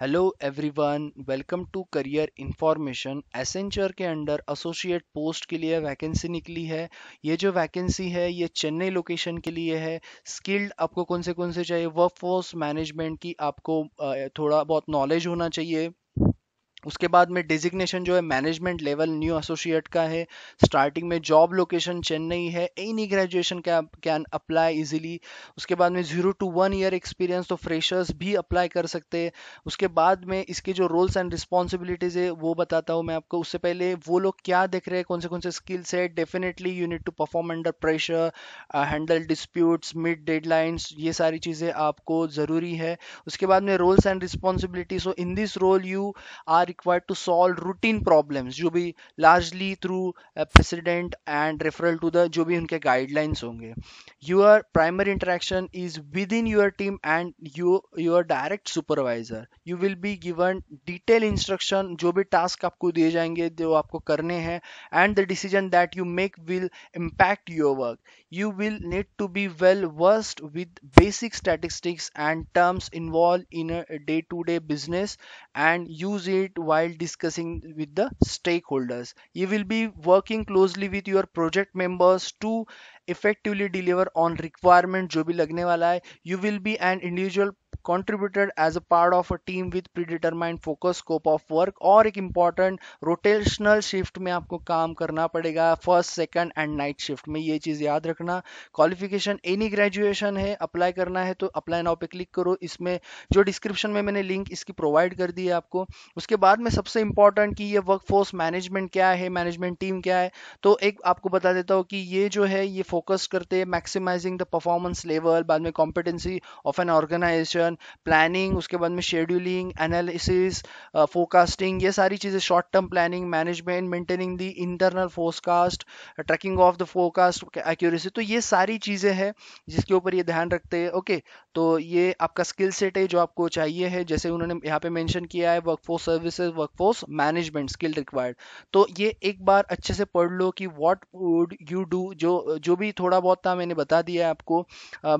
Hello everyone welcome to career information Accenture के under associate post के लिए vacancy निकली है ये जो वैकेंसी है ये चेन्नई लोकेशन के लिए है स्किल्ड आपको कौन से कौन से चाहिए वर्क फोर्स मैनेजमेंट की आपको थोड़ा बहुत नॉलेज होना चाहिए उसके बाद में डिजिग्नेशन जो है मैनेजमेंट लेवल न्यू एसोसिएट का है स्टार्टिंग में जॉब लोकेशन चेन्नई है any graduation can apply easily उसके बाद में zero to one year experience तो फ्रेशर्स भी अप्लाई कर सकते हैं उसके बाद में इसके जो रोल्स एंड रिस्पॉन्सिबिलिटीज है वो बताता हूँ मैं आपको उससे पहले वो लोग क्या देख रहे हैं कौन से कौन से स्किल्स है definitely you need to perform under pressure handle disputes mid deadlines ये सारी चीज़ें आपको ज़रूरी है उसके बाद में roles and responsibility so in this role you are required to solve routine problems जो भी largely through precedent and referral to the जो भी उनके guidelines होंगे your primary interaction is within your team and you your direct supervisor you will be given detail instruction जो भी task आपको दिए जाएंगे जो आपको करने हैं and the decision that you make will impact your work you will need to be well versed with basic statistics and terms involved in a day-to-day -day business and use it while discussing with the stakeholders. You will be working closely with your project members to effectively deliver on requirement जो भी लगने वाला है you will be an individual contributed as a part of a team with predetermined focus scope of work और एक important rotational shift में आपको काम करना पड़ेगा first second and night shift में ये चीज याद रखना क्वालिफिकेशन एनी ग्रेजुएशन है अप्लाई करना है तो अप्लाई नाउ पे क्लिक करो इसमें जो डिस्क्रिप्शन में मैंने लिंक इसकी प्रोवाइड कर दी है आपको उसके बाद में सबसे इंपॉर्टेंट कि ये वर्कफोर्स मैनेजमेंट क्या है मैनेजमेंट टीम क्या है तो एक आपको बता देता हूँ कि ये जो है ये फोकस करते हैं मैक्सिमाइजिंग द परफॉर्मेंस लेवल बाद में competency of an organisation planning उसके बाद में शेड्यूलिंग एनालिसिस फोकास्टिंग ये सारी चीज़ें short term planning management maintaining the internal forecast tracking of the forecast accuracy तो ये सारी चीज़ें हैं जिसके ऊपर ये ध्यान रखते हैं ओके तो ये आपका स्किल सेट है जो आपको चाहिए है जैसे उन्होंने यहाँ पे मेंशन किया है work force services work force management skill required तो ये एक बार अच्छे से पढ़ लो कि वॉट वुड यू डू जो जो भी थोड़ा बहुत था मैंने बता दिया है आपको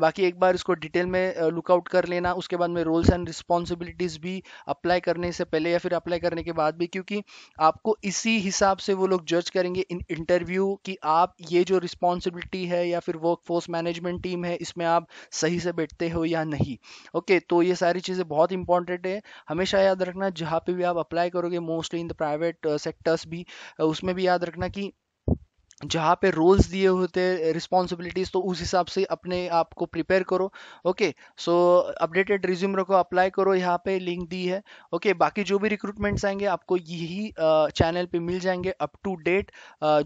बाकी एक बार इसको डिटेल में लुकआउट कर लेना उस उसके बाद में रोल्स एंड रिस्पॉन्सिबिलिटीज भी अप्लाई करने से पहले या फिर अप्लाई करने के बाद भी क्योंकि आपको इसी हिसाब से वो लोग जज करेंगे इन इंटरव्यू कि आप ये जो रिस्पॉन्सिबिलिटी है या फिर वर्क फोर्स मैनेजमेंट टीम है इसमें आप सही से बैठते हो या नहीं ओके okay, तो ये सारी चीज़ें बहुत इंपॉर्टेंट है हमेशा याद रखना जहाँ पे भी आप अप्लाई करोगे mostly in the private sectors भी uh, उसमें भी याद रखना कि जहाँ पे रोल्स दिए होते हैं रिस्पॉन्सिबिलिटीज तो उस हिसाब से अपने आप को प्रिपेयर करो ओके सो अपडेटेड रिज्यूम रखो अप्लाई करो यहाँ पे लिंक दी है ओके okay, बाकी जो भी रिक्रूटमेंट्स आएंगे आपको यही चैनल पे मिल जाएंगे अप टू डेट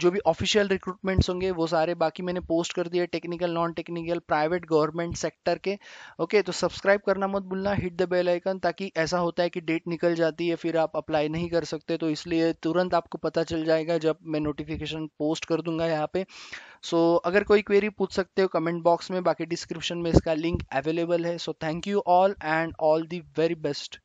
जो भी ऑफिशियल रिक्रूटमेंट्स होंगे वो सारे बाकी मैंने पोस्ट कर दिए technical non technical private government sector के ओके okay, तो सब्सक्राइब करना मत भूलना हिट द बेल आइकन ताकि ऐसा होता है कि डेट निकल जाती है फिर आप अप्लाई नहीं कर सकते तो इसलिए तुरंत आपको पता चल जाएगा जब मैं नोटिफिकेशन पोस्ट कर कर दूंगा यहाँ पे सो so, अगर कोई क्वेरी पूछ सकते हो कमेंट बॉक्स में बाकी डिस्क्रिप्शन में इसका लिंक अवेलेबल है so thank you all and all the very best